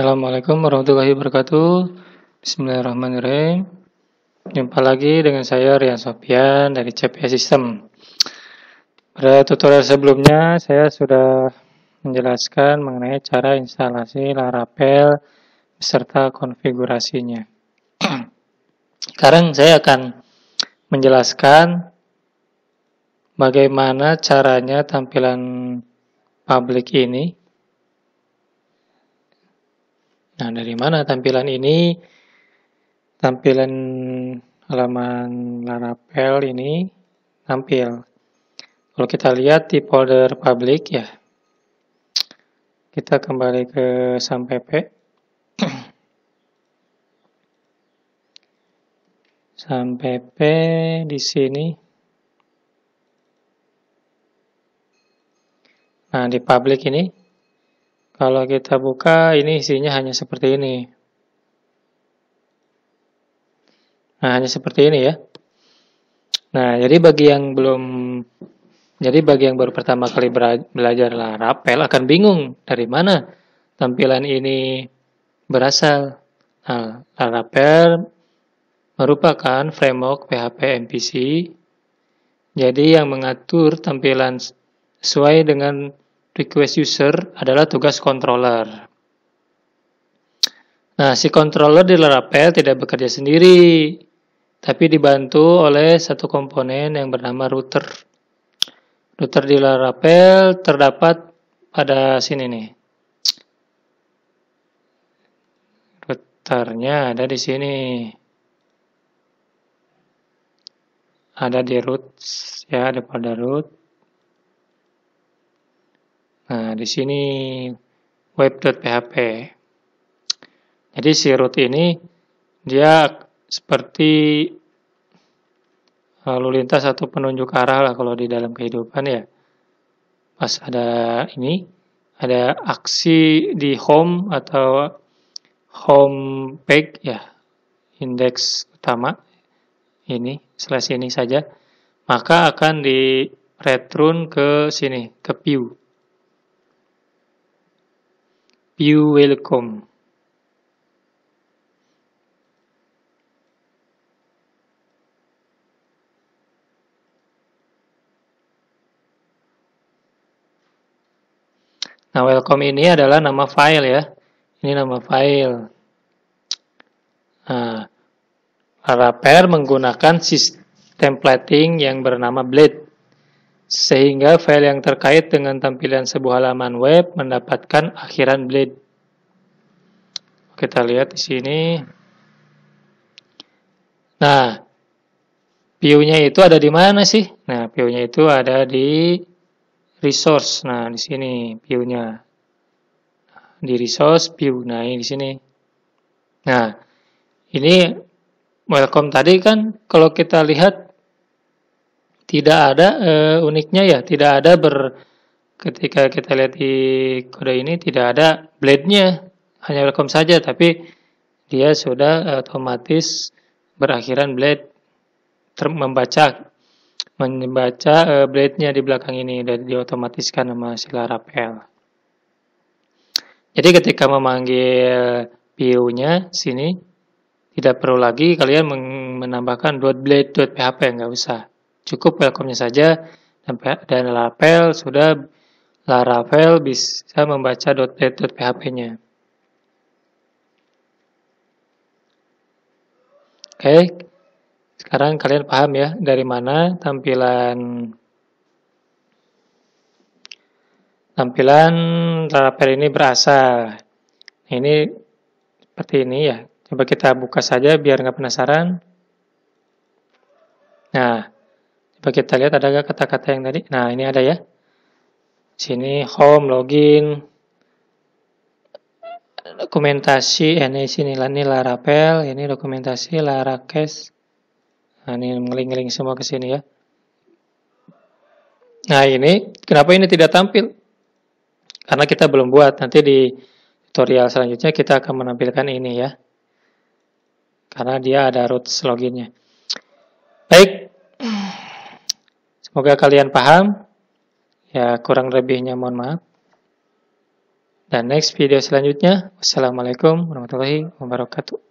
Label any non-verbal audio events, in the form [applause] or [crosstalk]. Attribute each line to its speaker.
Speaker 1: Assalamualaikum warahmatullahi wabarakatuh. Bismillahirrahmanirrahim. Jumpa lagi dengan saya Rian Sofian dari CPS System. Pada tutorial sebelumnya saya sudah menjelaskan mengenai cara instalasi Laravel serta konfigurasinya. [clears throat] Sekarang saya akan menjelaskan bagaimana caranya tampilan public ini Nah, dari mana tampilan ini? Tampilan halaman Laravel ini tampil. Kalau kita lihat di folder public ya, kita kembali ke sampai sampai P di sini. Nah, di public ini kalau kita buka, ini isinya hanya seperti ini. Nah, hanya seperti ini ya. Nah, jadi bagi yang belum jadi bagi yang baru pertama kali belajar Rapel akan bingung dari mana tampilan ini berasal. Nah, Laravel merupakan framework PHP MPC. Jadi yang mengatur tampilan sesuai dengan request user adalah tugas controller. Nah, si controller di Laravel tidak bekerja sendiri, tapi dibantu oleh satu komponen yang bernama router. Router di Laravel terdapat pada sini nih. Routernya ada di sini. Ada di root, ya ada pada root. Nah, di sini web.php. Jadi si root ini dia seperti eh, lalu lintas atau penunjuk arah lah kalau di dalam kehidupan ya. Pas ada ini, ada aksi di home atau home page ya, indeks utama ini slash ini saja, maka akan di return ke sini, ke view. You welcome. Nah, welcome ini adalah nama file ya. Ini nama file. Nah, para pair menggunakan sistem plating yang bernama blade sehingga file yang terkait dengan tampilan sebuah halaman web mendapatkan akhiran blade. Kita lihat di sini. Nah, view-nya itu ada di mana sih? Nah, view-nya itu ada di resource. Nah, di sini view-nya. Di resource view. Nah, ini di sini. Nah, ini welcome tadi kan kalau kita lihat tidak ada uh, uniknya ya, tidak ada ber ketika kita lihat di kode ini tidak ada blade-nya, hanya welcome saja tapi dia sudah otomatis berakhiran blade ter membaca membaca uh, blade-nya di belakang ini dan diotomatiskan sama sila rapel. Jadi ketika memanggil PU-nya sini tidak perlu lagi kalian menambahkan blade php nggak usah. Cukup welcome-nya saja dan Laravel sudah Laravel bisa membaca .php-nya. Oke, sekarang kalian paham ya dari mana tampilan tampilan Laravel ini berasal. Ini seperti ini ya. Coba kita buka saja biar nggak penasaran. Nah, Coba kita lihat ada gak kata-kata yang tadi. Nah, ini ada ya. Sini home, login, dokumentasi, eh, ini sini ini Laravel, ini dokumentasi Laracache. Nah, ini ngeling-ngeling semua ke sini ya. Nah, ini kenapa ini tidak tampil? Karena kita belum buat. Nanti di tutorial selanjutnya kita akan menampilkan ini ya. Karena dia ada root loginnya. Baik, Semoga kalian paham. Ya, kurang lebihnya mohon maaf. Dan next video selanjutnya. Wassalamualaikum warahmatullahi wabarakatuh.